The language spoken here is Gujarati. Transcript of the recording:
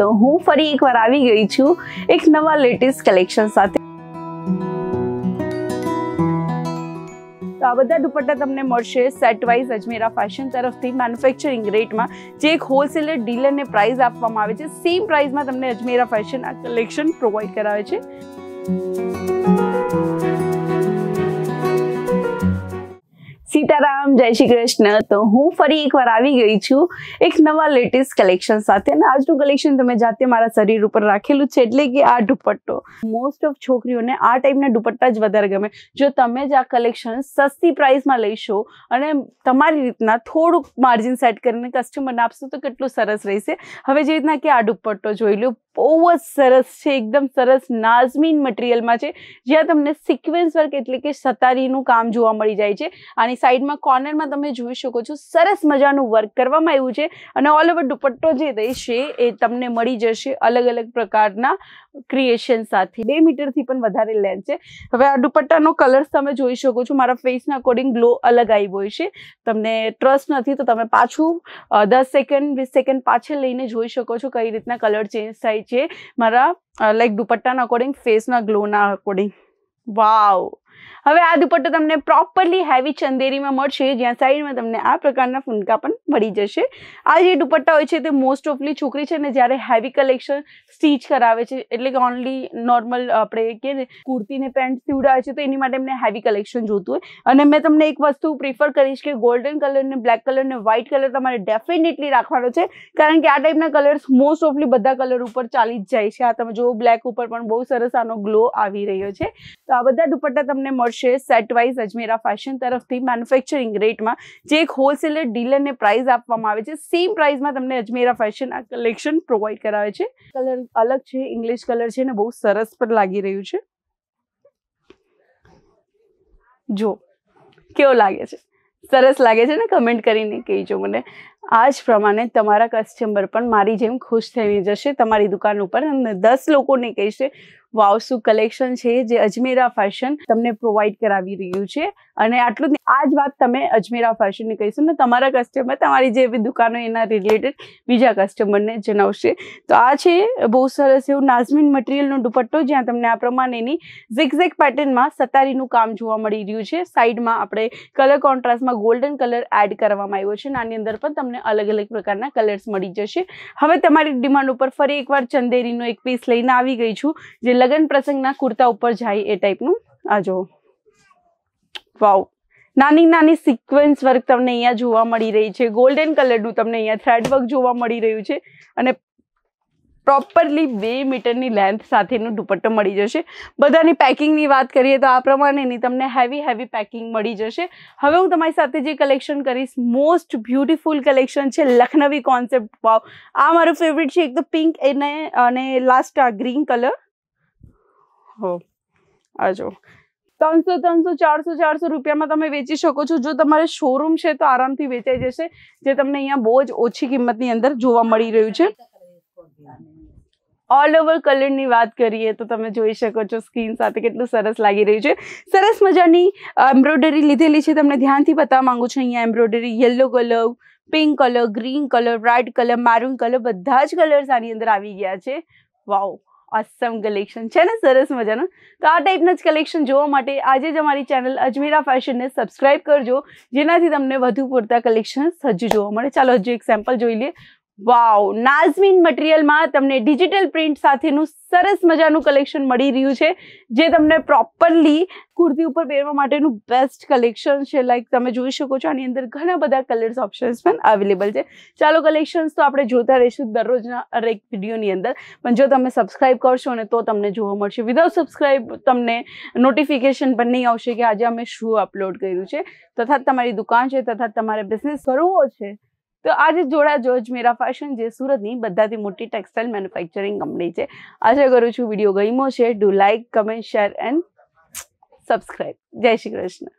તો હું ફરી એકવાર આવી ગઈ છું એક નવા લેટેસ્ટ કલેક્શન સાથે તો આ બધા દુપટ્ટા તમને મળશે સેટ વાઇઝ અજમેરા ફેશન તરફથી મેન્યુફેક્ચરિંગ રેટમાં જે એક હોલસેલર ડીલરને પ્રાઇઝ આપવામાં આવે છે સેમ પ્રાઇઝમાં તમને અજમેરા ફેશન આ કલેક્શન પ્રોવાઈડ કરાવે છે રામ જય શ્રી કૃષ્ણ તો હું ફરી એકવાર આવી ગઈ છું એક નવા લેટેસ્ટ કલેક્શન સાથે અને આજનું કલેક્શન તમે જાતે મારા શરીર ઉપર રાખેલું છે એટલે કે આ દુપટ્ટો મોસ્ટ ઓફ છોકરીઓને આ ટાઈપના દુપટ્ટા જ વધારે ગમે જો તમે જ આ કલેક્શન સસ્તી પ્રાઇસમાં લઈશો અને તમારી રીતના થોડુંક માર્જિન સેટ કરીને કસ્ટમરને આપશો તો કેટલું સરસ રહેશે હવે જે રીતના કે આ દુપટ્ટો જોઈ લો બહુ જ સરસ છે એકદમ સરસ નાઝમીન મટીરિયલમાં છે જ્યાં તમને સિક્વન્સ વર્ક એટલે કે સતારીનું કામ જોવા મળી જાય છે આની સાઈડમાં કોર્નરમાં તમે જોઈ શકો છો સરસ મજાનું વર્ક કરવામાં આવ્યું છે અને ઓલ ઓવર દુપટ્ટો જે રહેશે એ તમને મળી જશે અલગ અલગ પ્રકારના ક્રિએશન સાથે બે મીટરથી પણ વધારે લેન્થ છે હવે આ દુપટ્ટાનો કલર્સ તમે જોઈ શકો છો મારા ફેસના અકોર્ડિંગ ગ્લો અલગ આવ્યો છે તમને ટ્રસ્ટ નથી તો તમે પાછું દસ સેકન્ડ વીસ સેકન્ડ પાછળ લઈને જોઈ શકો છો કઈ રીતના કલર ચેન્જ થાય છે મારા લાઈક દુપટ્ટાના અકોર્ડિંગ ફેસના ગ્લોના અકોર્ડિંગ વાવ હવે આ દુપટ્ટો તમને પ્રોપરલી હેવી ચંદેરીમાં મળશે જ્યાં સાઈડમાં તમને આ પ્રકારના ફૂનકા પણ મળી જશે આ જે દુપટ્ટા હોય છે તે મોસ્ટ ઓફલી છોકરી છે ને જ્યારે હેવી કલેક્શન સ્ટીચ કરાવે છે એટલે કે ઓનલી નોર્મલ આપણે કે કુર્તીને પેન્ટ સીવડાવે છે તો એની માટે એમને હેવી કલેક્શન જોતું હોય અને મેં તમને એક વસ્તુ પ્રિફર કરીશ કે ગોલ્ડન કલર ને બ્લેક કલર ને વ્હાઇટ કલર તમારે ડેફિનેટલી રાખવાનો છે કારણ કે આ ટાઈપના કલર્સ મોસ્ટ ઓફલી બધા કલર ઉપર ચાલી જ જાય છે આ તમે જો બ્લેક ઉપર પણ બહુ સરસ આનો ગ્લો આવી રહ્યો છે તો આ બધા દુપટ્ટા તમને મળશે વર્ષે સેટવાઇઝ અજમેરા ફેશન તરફથી મેન્યુફેક્ચરિંગ રેટમાં જે એક હોલસેલર ડીલરને પ્રાઇઝ આપવામાં આવે છે સેમ પ્રાઇઝમાં તમને અજમેરા ફેશન આ કલેક્શન પ્રોવાઈડ કરાવે છે કલર અલગ છે ઇંગ્લિશ કલર છે ને બહુ સરસ પણ લાગી રહ્યું છે જો કેવો લાગે છે સરસ લાગે છે ને કમેન્ટ કરીને કહેજો મને આ જ પ્રમાણે તમારા કસ્ટમર પણ મારી જેમ ખુશ થઈ જશે તમારી દુકાન ઉપર અને દસ લોકોને કહેશે વાવસુ કલેક્શન છે જે અજમેરા ફેશન તમને પ્રોવાઈડ કરાવી રહ્યું છે અને આટલું આ જ વાત તમે અજમેરા ફેશનની કહીશું ને તમારા કસ્ટમર તમારી જે દુકાનો એના રિલેટેડ બીજા કસ્ટમરને જણાવશે તો આ છે બહુ સરસ એવું નાઝમીન મટીરિયલનો દુપટ્ટો જ્યાં તમને આ પ્રમાણેની ઝિગઝેક પેટર્નમાં સતારીનું કામ જોવા મળી રહ્યું છે સાઈડમાં આપણે કલર કોન્ટ્રાસ્ટમાં ગોલ્ડન કલર એડ કરવામાં આવ્યો છે આની અંદર પણ તમને અલગ અલગ પ્રકારના કલર્સ મળી જશે હવે તમારી ડિમાન્ડ ઉપર ફરી એકવાર ચંદેરીનો એક પીસ લઈને આવી ગઈ છું જે લગ્ન પ્રસંગના કુર્તા ઉપર જાય એ ટાઈપનું આ જો વાવ નાની નાની સિક્વન્સ વર્ક તમને અહીંયા જોવા મળી રહી છે ગોલ્ડન કલરનું તમને અહીંયા થ્રેડ વર્ક જોવા મળી રહ્યું છે અને પ્રોપરલી બે મીટરની લેન્થ સાથેનો દુપટ્ટો મળી જશે બધાની પેકિંગની વાત કરીએ તો આ પ્રમાણેની તમને હેવી હેવી પેકિંગ મળી જશે હવે હું તમારી સાથે જે કલેક્શન કરીશ મોસ્ટ બ્યુટીફુલ કલેક્શન છે લખનવી કોન્સેપ્ટ વાવ આ મારું ફેવરિટ છે એક તો પિંક અને લાસ્ટ આ ગ્રીન કલર ઓ આજો 700 700 400 400 રૂપિયામાં તમે વેચી શકો છો જો તમારા શોરૂમ છે તો આરામથી વેચાઈ જશે જે તમે અહીંયા બહુ જ ઓછી કિંમતની અંદર જોવા મળી રહ્યું છે ઓલ ઓવર કલરની વાત કરીએ તો તમે જોઈ શકો છો સ્કિન સાથે કેટલું સરસ લાગી રહ્યું છે સરસ મજાની એમ્બ્રોડરી લિથેલી છે તમે ધ્યાનથી પતવા માંગો છો અહીંયા embroidery yellow colour pink colour green colour red colour maroon colour બધા જ કલર્સ આની અંદર આવી ગયા છે વાઉ ઓસમ કલેક્શન છે ને સરસ મજાનું તો આ ટાઈપના જ કલેક્શન જોવા માટે આજે જ અમારી ચેનલ અજમેરા ફેશનને સબસ્ક્રાઈબ કરજો જેનાથી તમને વધુ પૂરતા કલેક્શન હજુ જોવા મળે ચાલો હજુ એક સેમ્પલ જોઈ લઈએ વાવ નાઝમીન મટીરિયલમાં તમને ડિજિટલ પ્રિન્ટ સાથેનું સરસ મજાનું કલેક્શન મળી રહ્યું છે જે તમને પ્રોપરલી કુર્તી ઉપર પહેરવા માટેનું બેસ્ટ કલેક્શન છે લાઈક તમે જોઈ શકો છો આની અંદર ઘણા બધા કલર્સ ઓપ્શન્સ પણ અવેલેબલ છે ચાલો કલેક્શન્સ તો આપણે જોતા રહીશું દરરોજના હરેક વિડીયોની અંદર પણ જો તમે સબસ્ક્રાઇબ કરશો ને તો તમને જોવા મળશે વિધાઉટ સબસ્ક્રાઈબ તમને નોટિફિકેશન પણ નહીં આવશે કે આજે અમે શું અપલોડ કર્યું છે તથા તમારી દુકાન છે તથા તમારે બિઝનેસ કરવો છે તો આજે જોડા જોજ મેરા ફેશન જે સુરતની બધાથી મોટી ટેક્સટાઇલ મેન્યુફેક્ચરિંગ કંપની છે આશા કરું છું વિડીયો ગમ્યો છે do like comment share and subscribe જય શ્રી કૃષ્ણ